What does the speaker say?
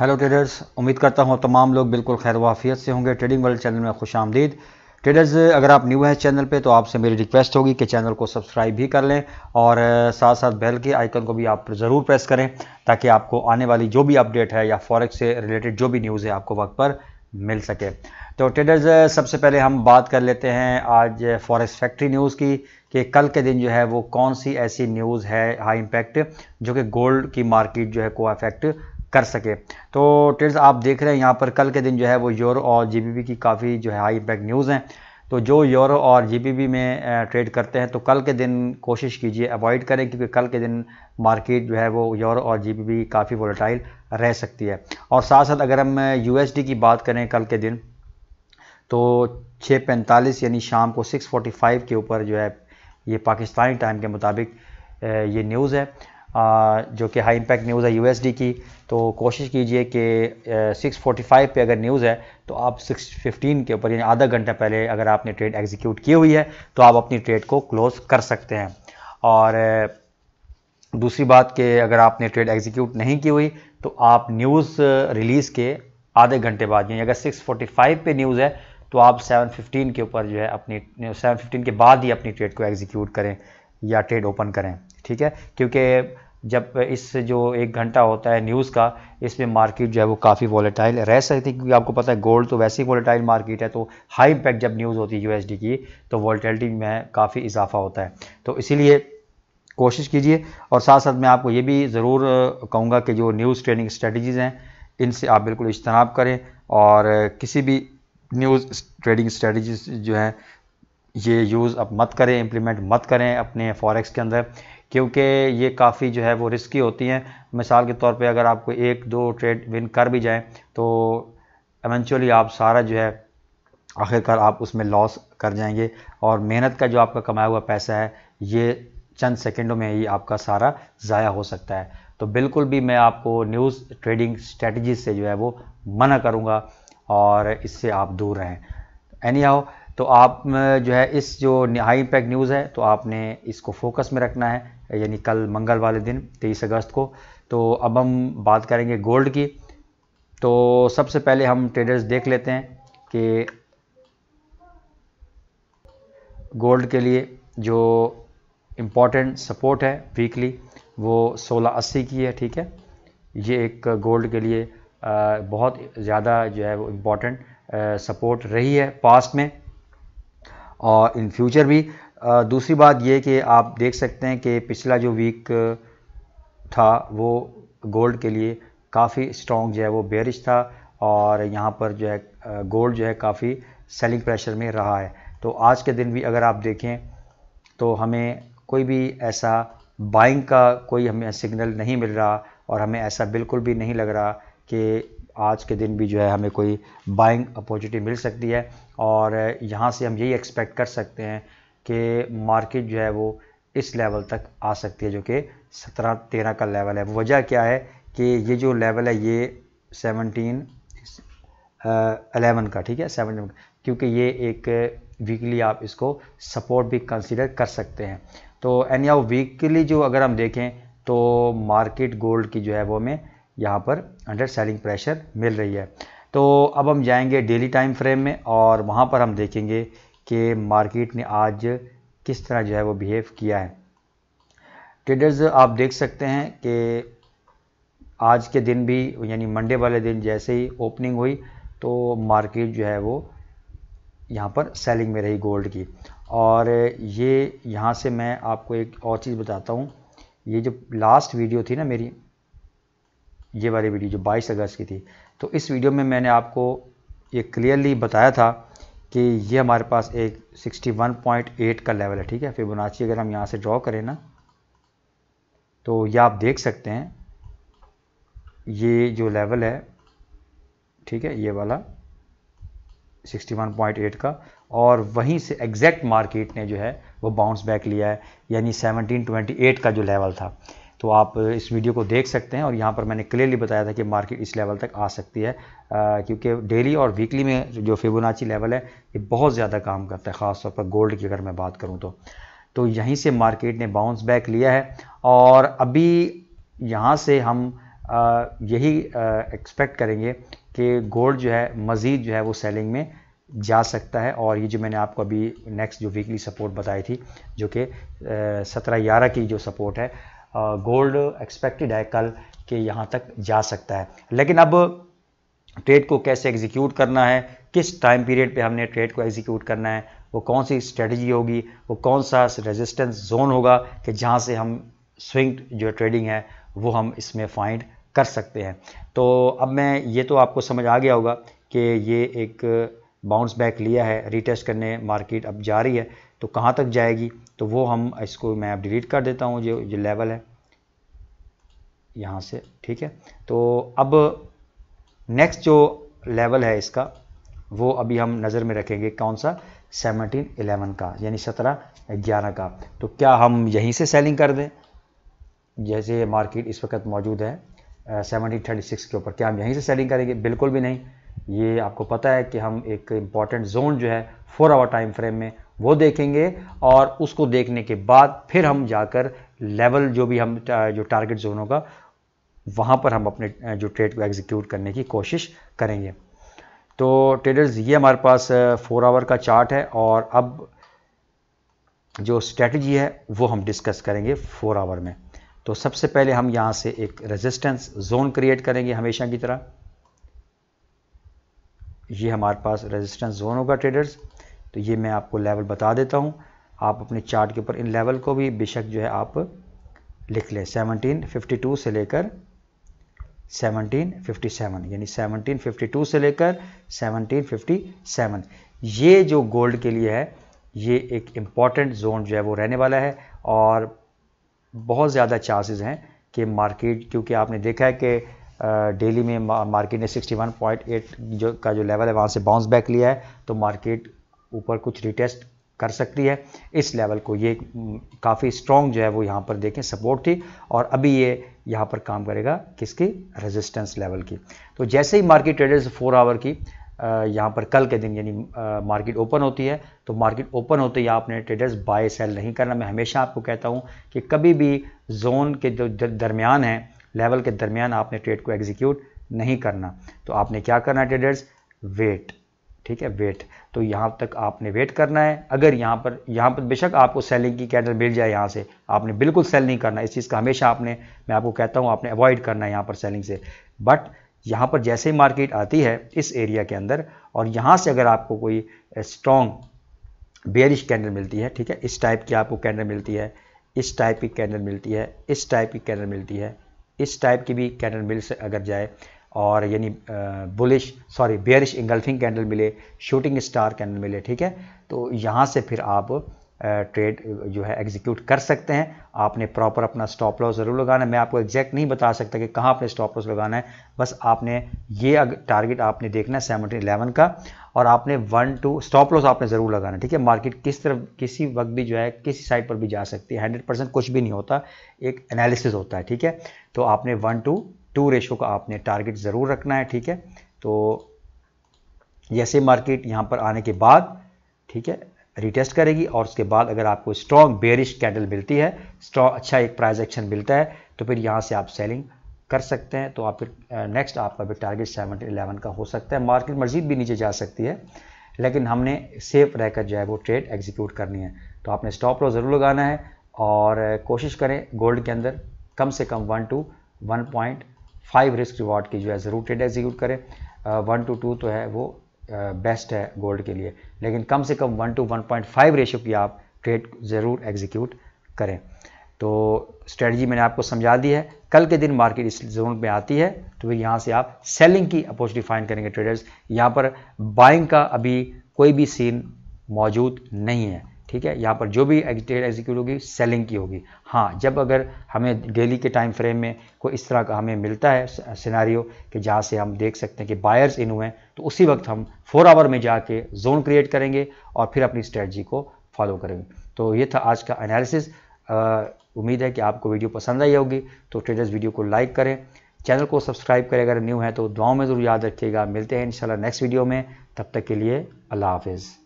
hello traders उम्मीद करता हूँ तमाम लोग बिल्कुल खैर वाफियत से होंगे ट्रेडिंग वर्ल्ड चैनल में खुश आमदीद ट्रेडर्स अगर आप न्यू हैं चैनल पे तो आपसे मेरी रिक्वेस्ट होगी कि चैनल को सब्सक्राइब भी कर लें और साथ साथ बेल के आइकन को भी आप ज़रूर प्रेस करें ताकि आपको आने वाली जो भी अपडेट है या फॉरेक्स से रिलेटेड जो भी न्यूज़ है आपको वक्त पर मिल सके तो ट्रेडर्स सबसे पहले हम बात कर लेते हैं आज फॉरेक्स फैक्ट्री न्यूज़ की कि कल के दिन जो है वो कौन सी ऐसी न्यूज़ है हाई इम्पैक्ट जो कि गोल्ड की मार्केट जो है को अफेक्ट कर सके तो ट्रेड्स आप देख रहे हैं यहाँ पर कल के दिन जो है वो यूरो और जीबीपी की काफ़ी जो है हाई इम्पैक्ट न्यूज़ हैं तो जो यूरो और जीबीपी में ट्रेड करते हैं तो कल के दिन कोशिश कीजिए अवॉइड करें क्योंकि कल के दिन मार्केट जो है वो यूरो और जीबीपी काफ़ी वोलेटाइल रह सकती है और साथ साथ अगर हम यू की बात करें कल के दिन तो छः पैंतालीस यानी शाम को सिक्स फाइव के ऊपर जो है ये पाकिस्तानी टाइम के मुताबिक ये न्यूज़ है जो कि हाई इम्पैक्ट न्यूज़ है यूएसडी की तो कोशिश कीजिए कि 645 पे अगर न्यूज़ है तो आप 615 के ऊपर यानी आधा घंटा पहले अगर आपने ट्रेड एग्जीक्यूट की हुई है तो आप अपनी ट्रेड को क्लोज़ कर सकते हैं और दूसरी बात कि अगर आपने ट्रेड एग्जीक्यूट नहीं की हुई तो आप न्यूज़ रिलीज़ के आधे घंटे बाद यानी अगर 645 पे न्यूज़ है तो आप 715 के ऊपर जो है अपनी 715 के बाद ही अपनी ट्रेड को एग्जीक्यूट करें या ट्रेड ओपन करें ठीक है क्योंकि जब इस जो एक घंटा होता है न्यूज़ का इसमें मार्केट जो है वो काफ़ी वॉलेटाइल रह सकती है क्योंकि आपको पता है गोल्ड तो वैसे ही वॉलेटाइल मार्केट है तो हाई इम्पैक्ट जब न्यूज़ होती है यू की तो वॉलेटिलिटी में काफ़ी इजाफा होता है तो इसीलिए कोशिश कीजिए और साथ साथ मैं आपको ये भी ज़रूर कहूँगा कि जो न्यूज़ ट्रेडिंग स्ट्रेटजीज़ हैं इनसे आप बिल्कुल इज्तनाब करें और किसी भी न्यूज़ ट्रेडिंग स्ट्रेटजीज जो हैं ये यूज़ आप मत करें इम्प्लीमेंट मत करें अपने फॉरेक्स के अंदर क्योंकि ये काफ़ी जो है वो रिस्की होती हैं मिसाल के तौर पे अगर आपको एक दो ट्रेड विन कर भी जाएं तो एवेंचुअली आप सारा जो है आखिरकार आप उसमें लॉस कर जाएंगे और मेहनत का जो आपका कमाया हुआ पैसा है ये चंद सेकेंडों में ही आपका सारा ज़ाया हो सकता है तो बिल्कुल भी मैं आपको न्यूज़ ट्रेडिंग स्ट्रेटजी से जो है वो मना करूँगा और इससे आप दूर रहें एनी हाउ तो आप जो है इस जो हाई इम्पैक्ट न्यूज़ है तो आपने इसको फोकस में रखना है यानी कल मंगल वाले दिन तेईस अगस्त को तो अब हम बात करेंगे गोल्ड की तो सबसे पहले हम ट्रेडर्स देख लेते हैं कि गोल्ड के लिए जो इम्पोर्टेंट सपोर्ट है वीकली वो 1680 की है ठीक है ये एक गोल्ड के लिए बहुत ज़्यादा जो है वो इम्पोर्टेंट सपोर्ट रही है पास्ट में और इन फ्यूचर भी दूसरी बात ये कि आप देख सकते हैं कि पिछला जो वीक था वो गोल्ड के लिए काफ़ी स्ट्रॉन्ग जो है वो बेरिश था और यहाँ पर जो है गोल्ड जो है काफ़ी सेलिंग प्रेशर में रहा है तो आज के दिन भी अगर आप देखें तो हमें कोई भी ऐसा बाइंग का कोई हमें सिग्नल नहीं मिल रहा और हमें ऐसा बिल्कुल भी नहीं लग रहा कि आज के दिन भी जो है हमें कोई बाइंग अपॉर्चुनिटी मिल सकती है और यहाँ से हम यही एक्सपेक्ट कर सकते हैं कि मार्केट जो है वो इस लेवल तक आ सकती है जो कि सत्रह तेरह का लेवल है वजह क्या है कि ये जो लेवल है ये सेवनटीन अलेवन का ठीक है सेवनटीन क्योंकि ये एक वीकली आप इसको सपोर्ट भी कंसिडर कर सकते हैं तो एनी हाउ वीकली जो अगर हम देखें तो मार्केट गोल्ड की जो है वो हमें यहाँ पर अंडर सेलिंग प्रेशर मिल रही है तो अब हम जाएंगे डेली टाइम फ्रेम में और वहाँ पर हम देखेंगे कि मार्केट ने आज किस तरह जो है वो बिहेव किया है ट्रेडर्स आप देख सकते हैं कि आज के दिन भी यानी मंडे वाले दिन जैसे ही ओपनिंग हुई तो मार्केट जो है वो यहाँ पर सेलिंग में रही गोल्ड की और ये यहाँ से मैं आपको एक और चीज़ बताता हूँ ये जो लास्ट वीडियो थी ना मेरी ये वाली वीडियो जो 22 अगस्त की थी तो इस वीडियो में मैंने आपको ये क्लियरली बताया था कि ये हमारे पास एक 61.8 का लेवल है ठीक है फिबोनाची अगर हम यहाँ से ड्रॉ करें ना तो ये आप देख सकते हैं ये जो लेवल है ठीक है ये वाला 61.8 का और वहीं से एग्जैक्ट मार्केट ने जो है वो बाउंस बैक लिया है यानी 1728 का जो लेवल था तो आप इस वीडियो को देख सकते हैं और यहाँ पर मैंने क्लियरली बताया था कि मार्केट इस लेवल तक आ सकती है क्योंकि डेली और वीकली में जो फिबोनाची लेवल है ये बहुत ज़्यादा काम करता है ख़ासतौर पर गोल्ड की अगर मैं बात करूँ तो तो यहीं से मार्केट ने बाउंस बैक लिया है और अभी यहाँ से हम यही एक्सपेक्ट करेंगे कि गोल्ड जो है मज़ीद जो है वो सेलिंग में जा सकता है और ये जो मैंने आपको अभी नेक्स्ट जो वीकली सपोर्ट बताई थी जो कि सत्रह ग्यारह की जो सपोर्ट है गोल्ड एक्सपेक्टेड है कल के यहाँ तक जा सकता है लेकिन अब ट्रेड को कैसे एग्जीक्यूट करना है किस टाइम पीरियड पे हमने ट्रेड को एग्जीक्यूट करना है वो कौन सी स्ट्रेटजी होगी वो कौन सा रेजिस्टेंस जोन होगा कि जहाँ से हम स्विंग जो ट्रेडिंग है वो हम इसमें फाइंड कर सकते हैं तो अब मैं ये तो आपको समझ आ गया होगा कि ये एक बाउंस बैक लिया है रिटेस्ट करने मार्केट अब जा रही है तो कहाँ तक जाएगी तो वो हम इसको मैं अब डिलीट कर देता हूँ जो जो लेवल है यहाँ से ठीक है तो अब नेक्स्ट जो लेवल है इसका वो अभी हम नज़र में रखेंगे कौन सा सेवनटीन एलेवन का यानी सत्रह ग्यारह का तो क्या हम यहीं से सेलिंग कर दें जैसे मार्केट इस वक्त मौजूद है सेवनटीन थर्टी सिक्स के ऊपर क्या हम यहीं से सेलिंग करेंगे बिल्कुल भी नहीं ये आपको पता है कि हम एक इम्पॉर्टेंट जोन जो है फोर आवर टाइम फ्रेम में वो देखेंगे और उसको देखने के बाद फिर हम जाकर लेवल जो भी हम जो टारगेट जोन होगा वहाँ पर हम अपने जो ट्रेड को एग्जीक्यूट करने की कोशिश करेंगे तो ट्रेडर्स ये हमारे पास फोर आवर का चार्ट है और अब जो स्ट्रेटजी है वो हम डिस्कस करेंगे फोर आवर में तो सबसे पहले हम यहाँ से एक रेजिस्टेंस जोन क्रिएट करेंगे हमेशा की तरह ये हमारे पास रेजिस्टेंस जोन होगा ट्रेडर्स तो ये मैं आपको लेवल बता देता हूँ आप अपने चार्ट के ऊपर इन लेवल को भी बेशक जो है आप लिख लें सेवनटीन से लेकर 1757 यानी 1752 से लेकर 1757 ये जो गोल्ड के लिए है ये एक इम्पॉर्टेंट जोन जो है वो रहने वाला है और बहुत ज़्यादा चांसेस हैं कि मार्केट क्योंकि आपने देखा है कि डेली में मार्केट ने 61.8 जो का जो लेवल है वहाँ से बाउंस बैक लिया है तो मार्केट ऊपर कुछ रिटेस्ट कर सकती है इस लेवल को ये हम्म, काफ़ी स्ट्रॉन्ग जो है वो यहाँ पर देखें सपोर्ट थी और अभी ये यहाँ पर काम करेगा किसकी रेजिस्टेंस लेवल की तो जैसे ही मार्केट ट्रेडर्स फोर आवर की यहाँ पर कल के दिन यानी मार्केट ओपन होती है तो मार्केट ओपन होते ही आपने ट्रेडर्स बाय सेल नहीं करना मैं हमेशा आपको कहता हूँ कि कभी भी जोन के जो दरमियान है लेवल के दरमियान आपने ट्रेड को एग्जीक्यूट नहीं करना तो आपने क्या करना ट्रेडर्स वेट ठीक है वेट तो यहाँ तक आपने वेट करना है अगर यहाँ पर यहाँ पर बेशक आपको सेलिंग की कैंडल मिल जाए यहाँ से आपने बिल्कुल सेल नहीं करना इस चीज़ का हमेशा आपने मैं आपको कहता हूँ आपने अवॉइड करना है यहाँ पर सेलिंग से बट यहाँ पर जैसे ही मार्केट आती है इस एरिया के अंदर और यहाँ से अगर आपको कोई स्ट्रॉन्ग बेरिश कैंडल मिलती है ठीक है इस टाइप की आपको कैंडल मिलती है इस टाइप की कैंडल मिलती है इस टाइप की कैंडल मिलती है इस टाइप की भी कैंडल मिल से अगर जाए और यानी bullish sorry bearish engulfing candle मिले शूटिंग स्टार कैंडल मिले ठीक है तो यहाँ से फिर आप ट्रेड जो है एग्जीक्यूट कर सकते हैं आपने प्रॉपर अपना स्टॉप लॉस ज़रूर लगाना है मैं आपको एग्जैक्ट नहीं बता सकता कि कहाँ अपने स्टॉप लॉस लगाना है बस आपने ये टारगेट आपने देखना है सेवनटीन इलेवन का और आपने वन टू स्टॉप लॉस आपने ज़रूर लगाना है ठीक है मार्केट किस तरफ किसी वक्त भी जो है किसी साइड पर भी जा सकती है हंड्रेड परसेंट कुछ भी नहीं होता एक एनालिसिस होता है ठीक है तो आपने वन टू टू रेशो का आपने टारगेट ज़रूर रखना है ठीक है तो जैसे मार्केट यहाँ पर आने के बाद ठीक है रिटेस्ट करेगी और उसके बाद अगर आपको स्ट्रॉन्ग बेरिश कैंडल मिलती है स्ट्रॉन्ग अच्छा एक प्राइस एक्शन मिलता है तो फिर यहाँ से आप सेलिंग कर सकते हैं तो आप फिर नेक्स्ट आपका भी टारगेट सेवन इलेवन का हो सकता है मार्केट मजीद भी नीचे जा सकती है लेकिन हमने सेफ रहकर जो है वो ट्रेड एग्जीक्यूट करनी है तो आपने स्टॉप लॉस ज़रूर लगाना है और कोशिश करें गोल्ड के अंदर कम से कम one two one point five risk reward की जो है ज़रूर ट्रेड एग्जीक्यूट करें वन टू टू तो है वो बेस्ट uh, है गोल्ड के लिए लेकिन कम से कम one two one point five ratio की आप ट्रेड ज़रूर एग्जीक्यूट करें तो स्ट्रेटजी मैंने आपको समझा दी है कल के दिन मार्केट इस जोन में आती है तो फिर यहाँ से आप सेलिंग की अपोज डिफाइन करेंगे ट्रेडर्स यहाँ पर बाइंग का अभी कोई भी सीन मौजूद नहीं है ठीक है यहाँ पर जो भी ट्रेड एग्जीक्यूट होगी सेलिंग की होगी हाँ जब अगर हमें डेली के टाइम फ्रेम में कोई इस तरह का हमें मिलता है सिनारियो कि जहाँ से हम देख सकते हैं कि बायर्स इन हुए हैं तो उसी वक्त हम फोर आवर में जाके जोन क्रिएट करेंगे और फिर अपनी स्ट्रेटजी को फॉलो करेंगे तो ये था आज का एनालिसिस उम्मीद है कि आपको वीडियो पसंद आई होगी तो ट्रेडर्स वीडियो को लाइक करें चैनल को सब्सक्राइब करें अगर न्यू है तो दुआओं में ज़रूर याद रखिएगा मिलते हैं इंशाल्लाह नेक्स्ट वीडियो में तब तक के लिए अल्लाह हाफिज़